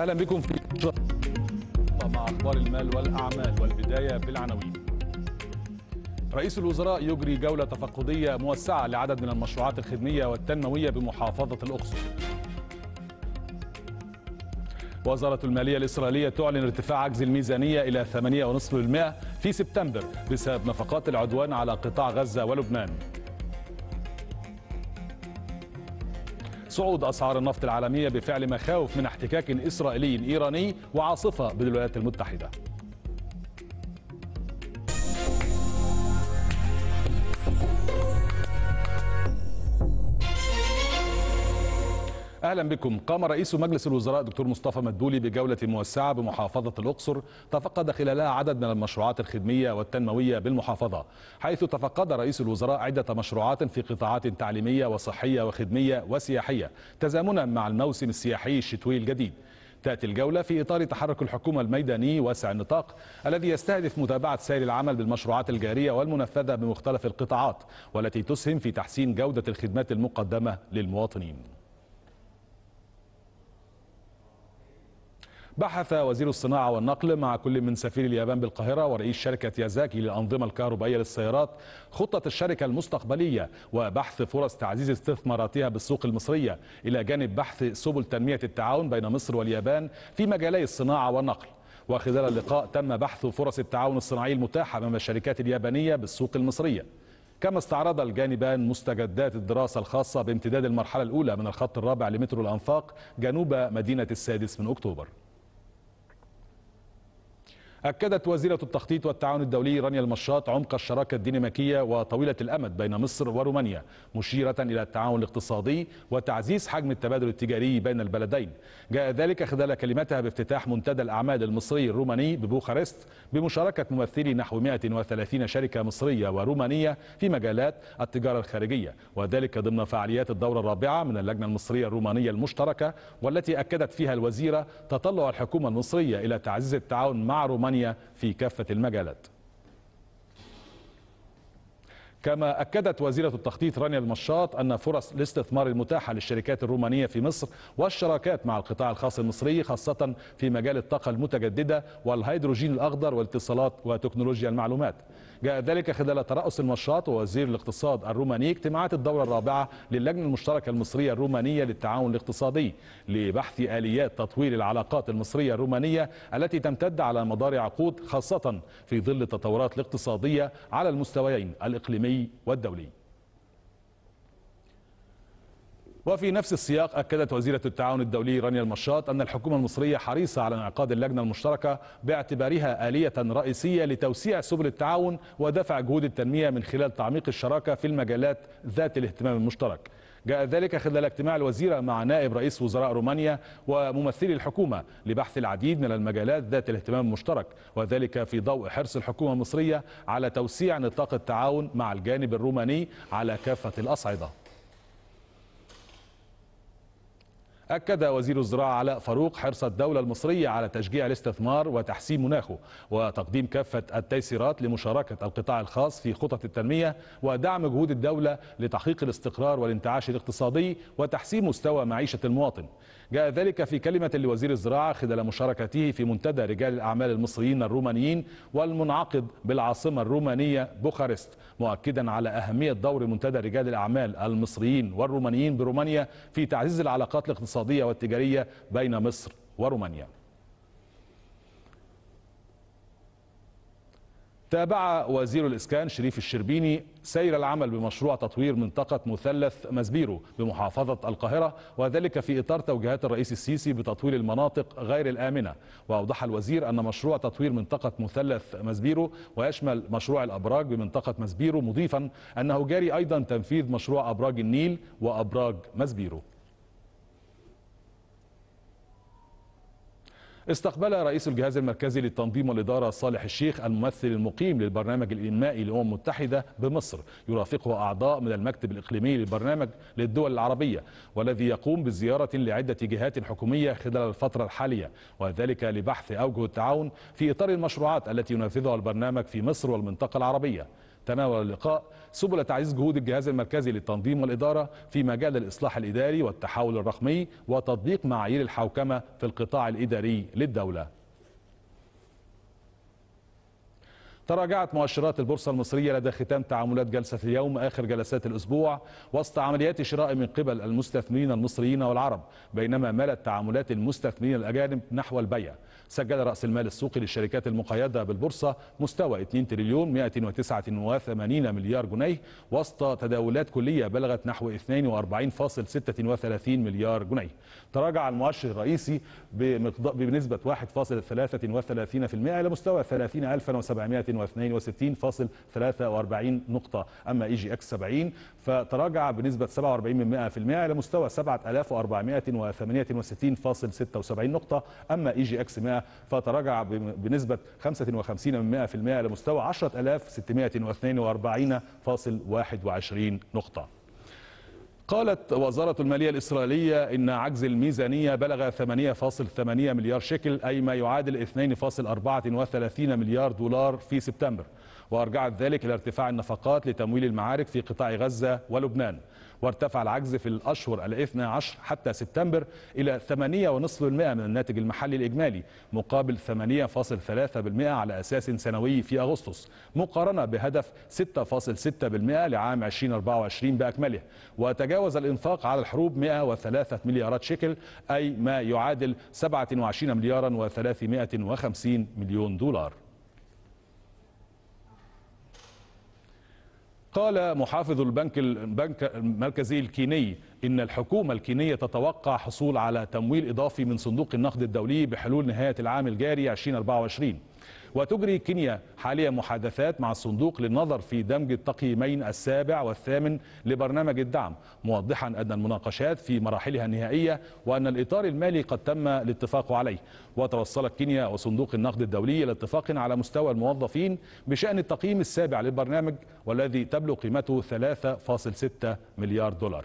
اهلا بكم في مع اخبار المال والاعمال والبدايه بالعناوين. رئيس الوزراء يجري جوله تفقديه موسعه لعدد من المشروعات الخدميه والتنمويه بمحافظه الاقصر. وزارة المالية الإسرائيلية تعلن ارتفاع عجز الميزانية إلى 8.5% في سبتمبر بسبب نفقات العدوان على قطاع غزة ولبنان صعود أسعار النفط العالمية بفعل مخاوف من احتكاك إسرائيلي إيراني وعاصفة بالولايات المتحدة اهلا بكم قام رئيس مجلس الوزراء دكتور مصطفى مدبولي بجوله موسعه بمحافظه الاقصر تفقد خلالها عدد من المشروعات الخدميه والتنمويه بالمحافظه حيث تفقد رئيس الوزراء عده مشروعات في قطاعات تعليميه وصحيه وخدميه وسياحيه تزامنا مع الموسم السياحي الشتوي الجديد تأتي الجولة في إطار تحرك الحكومة الميداني واسع النطاق الذي يستهدف متابعة سير العمل بالمشروعات الجارية والمنفذة بمختلف القطاعات والتي تسهم في تحسين جودة الخدمات المقدمة للمواطنين بحث وزير الصناعة والنقل مع كل من سفير اليابان بالقاهرة ورئيس شركة يازاكي للأنظمة الكهربائية للسيارات خطة الشركة المستقبلية وبحث فرص تعزيز استثماراتها بالسوق المصرية إلى جانب بحث سبل تنمية التعاون بين مصر واليابان في مجالي الصناعة والنقل وخلال اللقاء تم بحث فرص التعاون الصناعي المتاحة بين الشركات اليابانية بالسوق المصرية كما استعرض الجانبان مستجدات الدراسة الخاصة بامتداد المرحلة الأولى من الخط الرابع لمترو الأنفاق جنوب مدينة السادس من أكتوبر أكدت وزيرة التخطيط والتعاون الدولي رانيا المشاط عمق الشراكة الديناميكية وطويلة الأمد بين مصر ورومانيا مشيرة إلى التعاون الاقتصادي وتعزيز حجم التبادل التجاري بين البلدين جاء ذلك خلال كلمتها بافتتاح منتدى الأعمال المصري الروماني ببوخارست بمشاركة ممثلي نحو 130 شركة مصرية ورومانية في مجالات التجارة الخارجية وذلك ضمن فعاليات الدورة الرابعة من اللجنة المصرية الرومانية المشتركة والتي أكدت فيها الوزيرة تطلع الحكومة المصرية إلى تعزيز التعاون مع رومانيا ألمانيا في كافة المجالات كما أكدت وزيرة التخطيط رانيا المشاط أن فرص الاستثمار المتاحة للشركات الرومانية في مصر والشراكات مع القطاع الخاص المصري خاصة في مجال الطاقة المتجددة والهيدروجين الأخضر والاتصالات وتكنولوجيا المعلومات جاء ذلك خلال ترأس المشاط ووزير الاقتصاد الروماني اجتماعات الدورة الرابعة للجنة المشتركة المصرية الرومانية للتعاون الاقتصادي لبحث آليات تطوير العلاقات المصرية الرومانية التي تمتد على مدار عقود خاصة في ظل التطورات الاقتصادية على المستويين الإقليمي والدولي وفي نفس السياق أكدت وزيرة التعاون الدولي رانيا المشاط أن الحكومة المصرية حريصة على انعقاد اللجنة المشتركة باعتبارها آلية رئيسية لتوسيع سبل التعاون ودفع جهود التنمية من خلال تعميق الشراكة في المجالات ذات الاهتمام المشترك جاء ذلك خلال اجتماع الوزيرة مع نائب رئيس وزراء رومانيا وممثلي الحكومة لبحث العديد من المجالات ذات الاهتمام المشترك وذلك في ضوء حرص الحكومة المصرية على توسيع نطاق التعاون مع الجانب الروماني على كافة الأصعدة أكد وزير الزراعة علاء فاروق حرص الدولة المصرية على تشجيع الاستثمار وتحسين مناخه وتقديم كافة التيسيرات لمشاركة القطاع الخاص في خطط التنمية ودعم جهود الدولة لتحقيق الاستقرار والانتعاش الاقتصادي وتحسين مستوى معيشة المواطن جاء ذلك في كلمة لوزير الزراعة خلال مشاركته في منتدى رجال الأعمال المصريين الرومانيين والمنعقد بالعاصمة الرومانية بوخارست مؤكدا على أهمية دور منتدى رجال الأعمال المصريين والرومانيين برومانيا في تعزيز العلاقات الاقتصادية الاقتصادية والتجارية بين مصر ورومانيا تابع وزير الإسكان شريف الشربيني سير العمل بمشروع تطوير منطقة مثلث مزبيرو بمحافظة القاهرة وذلك في إطار توجيهات الرئيس السيسي بتطوير المناطق غير الآمنة وأوضح الوزير أن مشروع تطوير منطقة مثلث مزبيرو ويشمل مشروع الأبراج بمنطقة مزبيرو مضيفا أنه جاري أيضا تنفيذ مشروع أبراج النيل وأبراج مزبيرو استقبل رئيس الجهاز المركزي للتنظيم والإدارة صالح الشيخ الممثل المقيم للبرنامج الإنمائي للأمم المتحدة بمصر يرافقه أعضاء من المكتب الإقليمي للبرنامج للدول العربية والذي يقوم بزيارة لعدة جهات حكومية خلال الفترة الحالية وذلك لبحث أوجه التعاون في إطار المشروعات التي ينفذها البرنامج في مصر والمنطقة العربية تناول اللقاء سبل تعزيز جهود الجهاز المركزي للتنظيم والإدارة في مجال الإصلاح الإداري والتحول الرقمي وتطبيق معايير الحوكمة في القطاع الإداري للدولة تراجعت مؤشرات البورصة المصرية لدى ختام تعاملات جلسة اليوم آخر جلسات الأسبوع وسط عمليات شراء من قبل المستثمرين المصريين والعرب بينما مالت تعاملات المستثمرين الأجانب نحو البيع سجل رأس المال السوقي للشركات المقيدة بالبورصة مستوى 2 تريليون 189 مليار جنيه وسط تداولات كلية بلغت نحو 42.36 مليار جنيه تراجع المؤشر الرئيسي بنسبة 1.33% إلى مستوى 30700 262.43 نقطة أما إي جي إكس 70 فتراجع بنسبة 47% إلى مستوى 7468.76 نقطة أما إي جي إكس 100 فتراجع بنسبة 55% إلى مستوى 10642.21 نقطة قالت وزارة المالية الإسرائيلية إن عجز الميزانية بلغ 8.8 مليار شكل أي ما يعادل 2.34 مليار دولار في سبتمبر وأرجعت ذلك إلى ارتفاع النفقات لتمويل المعارك في قطاع غزة ولبنان وارتفع العجز في الأشهر الاثنى عشر حتى سبتمبر إلى 8.5% من الناتج المحلي الإجمالي مقابل 8.3% على أساس سنوي في أغسطس مقارنة بهدف 6.6% لعام 2024 بأكمله وتجاوز الإنفاق على الحروب 103 مليارات شكل أي ما يعادل 27 مليارا و350 مليون دولار قال محافظ البنك البنك المركزي الكيني إن الحكومة الكينية تتوقع حصول على تمويل إضافي من صندوق النقد الدولي بحلول نهاية العام الجاري 2024 وتجري كينيا حاليا محادثات مع الصندوق للنظر في دمج التقييمين السابع والثامن لبرنامج الدعم موضحا أن المناقشات في مراحلها النهائية وأن الإطار المالي قد تم الاتفاق عليه وتوصلت كينيا وصندوق النقد الدولي إلى اتفاق على مستوى الموظفين بشأن التقييم السابع للبرنامج والذي تبلغ قيمته 3.6 مليار دولار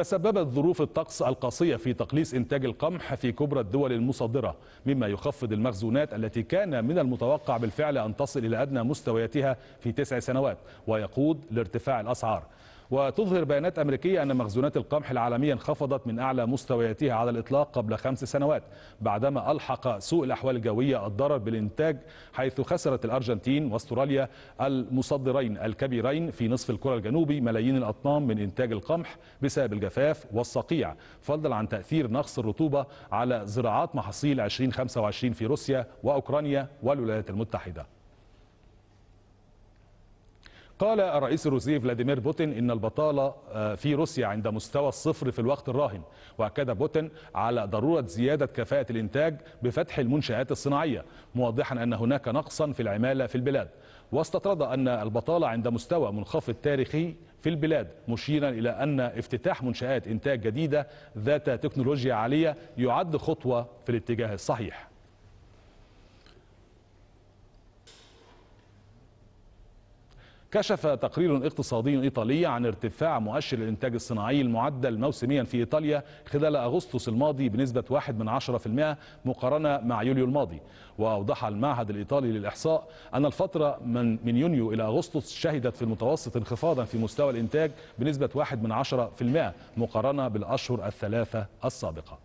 تسببت ظروف الطقس القاسية في تقليص إنتاج القمح في كبرى الدول المصدرة مما يخفض المخزونات التي كان من المتوقع بالفعل أن تصل إلى أدنى مستوياتها في تسع سنوات ويقود لارتفاع الأسعار وتظهر بيانات أمريكية أن مخزونات القمح العالمية انخفضت من أعلى مستوياتها على الإطلاق قبل خمس سنوات بعدما ألحق سوء الأحوال الجوية الضرر بالإنتاج حيث خسرت الأرجنتين وأستراليا المصدرين الكبيرين في نصف الكرة الجنوبي ملايين الأطنان من إنتاج القمح بسبب الجفاف والصقيع فضلا عن تأثير نقص الرطوبة على زراعات محاصيل 2025 في روسيا وأوكرانيا والولايات المتحدة قال الرئيس الروسي فلاديمير بوتين إن البطالة آه، في روسيا عند مستوى الصفر في الوقت الراهن وأكد بوتين على ضرورة زيادة كفاءة الإنتاج بفتح المنشآت الصناعية موضحا أن هناك نقصا في العمالة في البلاد واستطرد أن البطالة عند مستوى منخفض تاريخي في البلاد مشيرا إلى أن افتتاح منشآت إنتاج جديدة ذات تكنولوجيا عالية يعد خطوة في الاتجاه الصحيح كشف تقرير اقتصادي إيطالي عن ارتفاع مؤشر الإنتاج الصناعي المعدل موسميا في إيطاليا خلال أغسطس الماضي بنسبة 1 من مقارنة مع يوليو الماضي وأوضح المعهد الإيطالي للإحصاء أن الفترة من, من يونيو إلى أغسطس شهدت في المتوسط انخفاضا في مستوى الإنتاج بنسبة 1 من مقارنة بالأشهر الثلاثة السابقة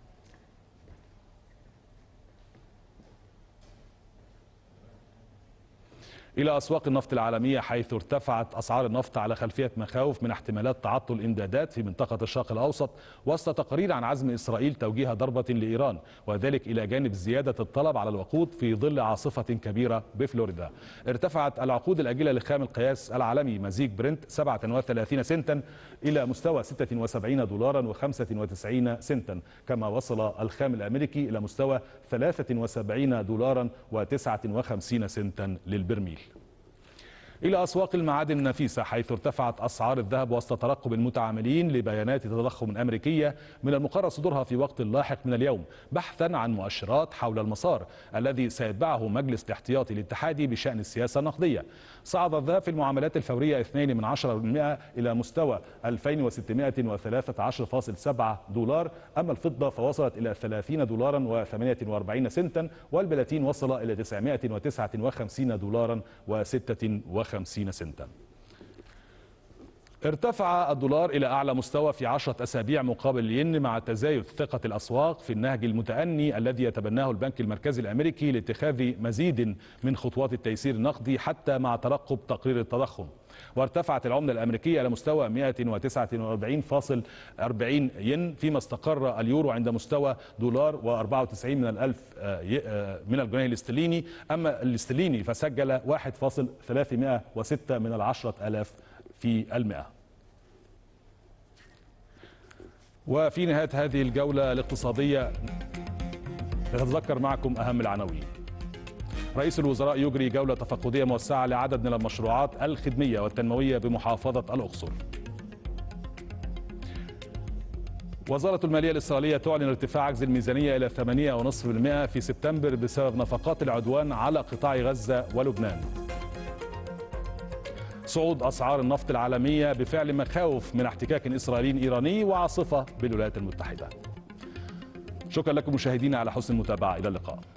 إلى أسواق النفط العالمية حيث ارتفعت أسعار النفط على خلفية مخاوف من احتمالات تعطل إمدادات في منطقة الشرق الأوسط وسط تقرير عن عزم إسرائيل توجيه ضربة لإيران وذلك إلى جانب زيادة الطلب على الوقود في ظل عاصفة كبيرة بفلوريدا ارتفعت العقود الأجلة لخام القياس العالمي مزيج برنت 37 سنتا إلى مستوى 76 دولارا و95 سنتا كما وصل الخام الأمريكي إلى مستوى 73 دولارا و59 سنتا للبرميل إلى أسواق المعادن النفيسة حيث ارتفعت أسعار الذهب وسط ترقب المتعاملين لبيانات تضخم أمريكية من المقرر صدورها في وقت لاحق من اليوم بحثا عن مؤشرات حول المسار الذي سيتبعه مجلس الاحتياطي الاتحادي بشأن السياسة النقدية صعد الذهب في المعاملات الفورية 2 إلى مستوى 2613.7 دولار أما الفضة فوصلت إلى 30 دولارا و48 سنتا والبلاتين وصل إلى 959 دولارا و56 50 سنتا ارتفع الدولار إلى أعلى مستوى في عشرة أسابيع مقابل الين مع تزايد ثقة الأسواق في النهج المتأني الذي يتبناه البنك المركزي الأمريكي لاتخاذ مزيد من خطوات التيسير النقدي حتى مع ترقب تقرير التضخم وارتفعت العملة الأمريكية إلى مستوى 149.40 ين فيما استقر اليورو عند مستوى دولار و94 من الألف آه، آه، من الجنيه الاسترليني أما الاسترليني فسجل 1.306 من العشرة ألاف في المئة وفي نهاية هذه الجولة الاقتصادية نتذكر معكم أهم العناوين رئيس الوزراء يجري جولة تفقدية موسعة لعدد من المشروعات الخدمية والتنموية بمحافظة الأقصر وزارة المالية الإسرائيلية تعلن ارتفاع عجز الميزانية إلى 8.5% في سبتمبر بسبب نفقات العدوان على قطاع غزة ولبنان صعود أسعار النفط العالمية بفعل مخاوف من احتكاك إسرائيلي إيراني وعاصفة بالولايات المتحدة شكرا لكم مشاهدينا على حسن المتابعة إلى اللقاء